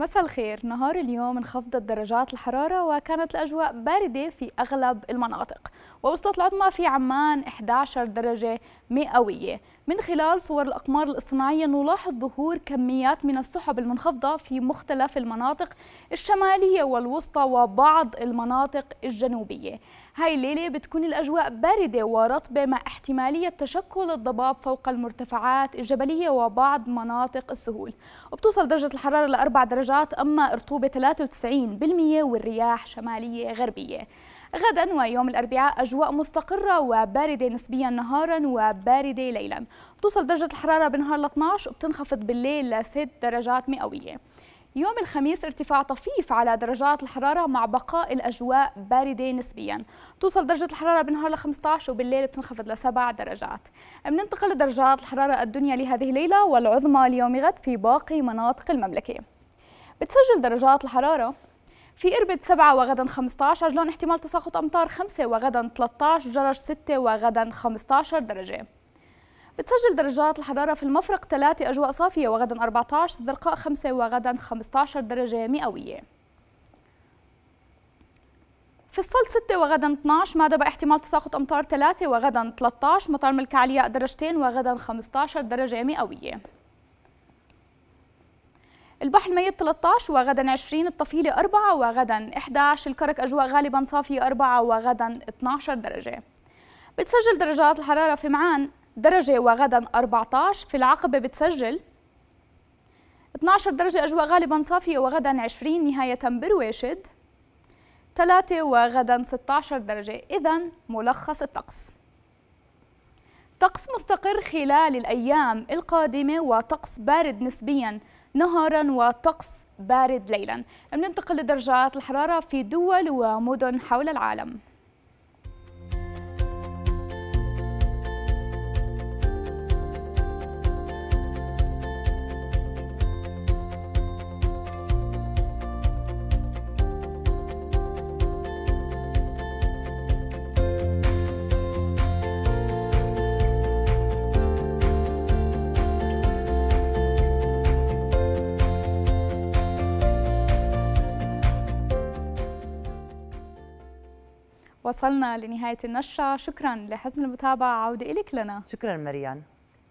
مساء الخير نهار اليوم انخفضت درجات الحرارة وكانت الأجواء باردة في أغلب المناطق ووصلت العظمى في عمان 11 درجة مئوية من خلال صور الأقمار الاصطناعية نلاحظ ظهور كميات من السحب المنخفضة في مختلف المناطق الشمالية والوسطى وبعض المناطق الجنوبية هاي الليلة بتكون الأجواء باردة ورطبة مع احتمالية تشكل الضباب فوق المرتفعات الجبلية وبعض مناطق السهول وبتوصل درجة الحرارة لأربع درجات درجات أما رطوبة 93% والرياح شمالية غربية غدا ويوم الأربعاء أجواء مستقرة وباردة نسبيا نهارا وباردة ليلا بتوصل درجة الحرارة بنهار ل 12 وبتنخفض بالليل لست درجات مئوية يوم الخميس ارتفاع طفيف على درجات الحرارة مع بقاء الأجواء باردة نسبيا توصل درجة الحرارة بنهار ل 15 وبالليل بتنخفض لسبع درجات بننتقل لدرجات الحرارة الدنيا لهذه الليلة والعظمى ليوم غد في باقي مناطق المملكة بتسجل درجات الحرارة في إربد 7 وغدا 15 عجلان احتمال تساقط أمطار 5 وغدا 13 جرج 6 وغدا 15 درجة بتسجل درجات الحرارة في المفرق 3 أجواء صافية وغدا 14 زرقاء 5 وغدا 15 درجة مئوية في الصلت 6 وغدا 12 مادبا احتمال تساقط أمطار 3 وغدا 13 مطار ملك علياء درجتين وغدا 15 درجة مئوية البحر الميت 13 وغدا 20 الطفيلة 4 وغدا 11 الكرك أجواء غالبا صافية 4 وغدا 12 درجة بتسجل درجات الحرارة في معان درجة وغدا 14 في العقبة بتسجل 12 درجة أجواء غالبا صافية وغدا 20 نهاية برواشد 3 وغدا 16 درجة إذا ملخص الطقس طقس مستقر خلال الأيام القادمة وطقس بارد نسبياً نهارا وطقس بارد ليلا بننتقل لدرجات الحرارة في دول ومدن حول العالم وصلنا لنهاية النشرة شكرا لحسن المتابعة عودة إليك لنا شكرا مريان